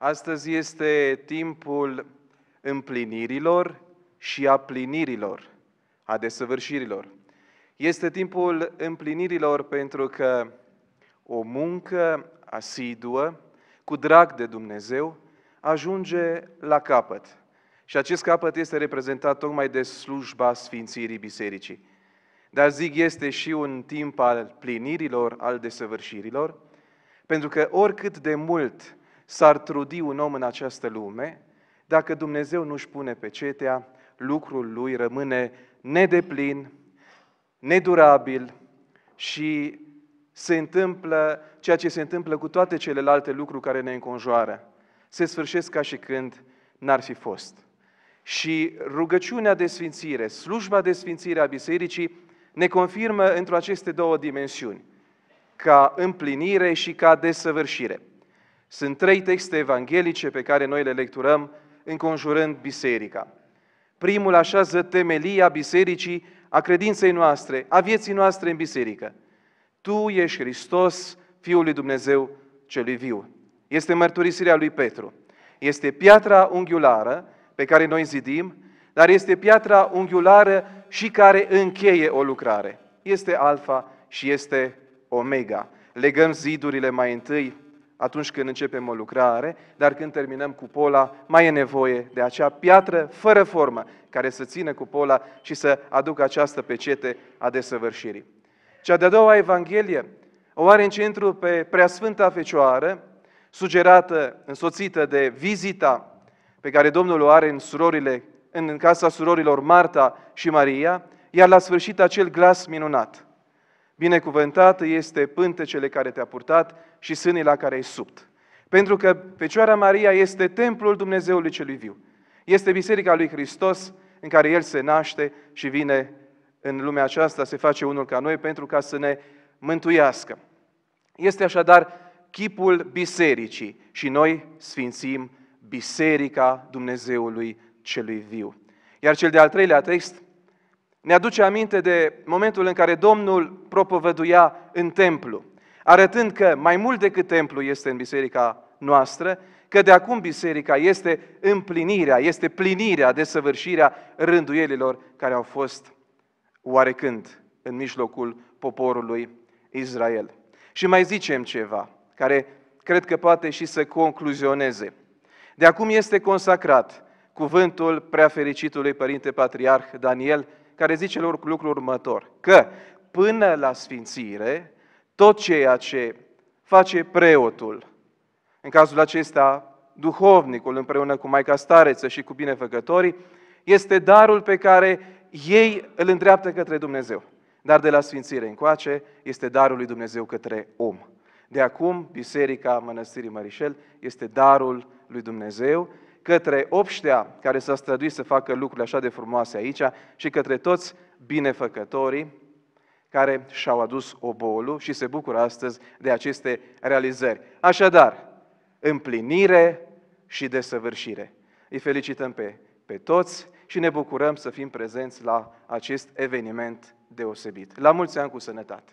Astăzi este timpul împlinirilor și a plinirilor, a desăvârșirilor. Este timpul împlinirilor pentru că o muncă asiduă, cu drag de Dumnezeu, ajunge la capăt. Și acest capăt este reprezentat tocmai de slujba Sfințirii Bisericii. Dar zic, este și un timp al plinirilor, al desăvârșirilor, pentru că oricât de mult s-ar trudi un om în această lume, dacă Dumnezeu nu-și pune cetea, lucrul lui rămâne nedeplin, nedurabil și se întâmplă ceea ce se întâmplă cu toate celelalte lucruri care ne înconjoară. Se sfârșesc ca și când n-ar fi fost. Și rugăciunea de sfințire, slujba de sfințire a bisericii ne confirmă într-o aceste două dimensiuni, ca împlinire și ca desăvârșire. Sunt trei texte evanghelice pe care noi le lecturăm înconjurând biserica. Primul așează temelia bisericii, a credinței noastre, a vieții noastre în biserică. Tu ești Hristos, Fiul lui Dumnezeu celui viu. Este mărturisirea lui Petru. Este piatra unghiulară pe care noi zidim, dar este piatra unghiulară și care încheie o lucrare. Este alfa și este omega. Legăm zidurile mai întâi atunci când începem o lucrare, dar când terminăm cupola, mai e nevoie de acea piatră fără formă care să țină cupola și să aducă această pecete a desăvârșirii. Cea de-a doua Evanghelie o are în centru pe Preasfânta Fecioară, sugerată, însoțită de vizita pe care Domnul o are în surorile, în casa surorilor Marta și Maria, iar la sfârșit acel glas minunat – Binecuvântată este pântecele care te-a purtat și sânii la care ai subt. Pentru că Fecioara Maria este templul Dumnezeului celui viu. Este biserica lui Hristos în care El se naște și vine în lumea aceasta, se face unul ca noi pentru ca să ne mântuiască. Este așadar chipul bisericii și noi sfințim biserica Dumnezeului celui viu. Iar cel de-al treilea text ne aduce aminte de momentul în care Domnul propovăduia în templu, arătând că mai mult decât templu este în biserica noastră, că de acum biserica este împlinirea, este plinirea, desăvârșirea rânduielilor care au fost oarecând în mijlocul poporului Israel. Și mai zicem ceva, care cred că poate și să concluzioneze. De acum este consacrat cuvântul fericitului Părinte Patriarh Daniel care zice lucrul următor, că până la sfințire, tot ceea ce face preotul, în cazul acesta duhovnicul împreună cu Maica Stareță și cu binefăcătorii, este darul pe care ei îl îndreaptă către Dumnezeu. Dar de la sfințire încoace este darul lui Dumnezeu către om. De acum, Biserica Mănăstirii Mărișel este darul lui Dumnezeu către obștea care s-a străduit să facă lucrurile așa de frumoase aici și către toți binefăcătorii care și-au adus obolul și se bucură astăzi de aceste realizări. Așadar, împlinire și desăvârșire. Îi felicităm pe, pe toți și ne bucurăm să fim prezenți la acest eveniment deosebit. La mulți ani cu sănătate!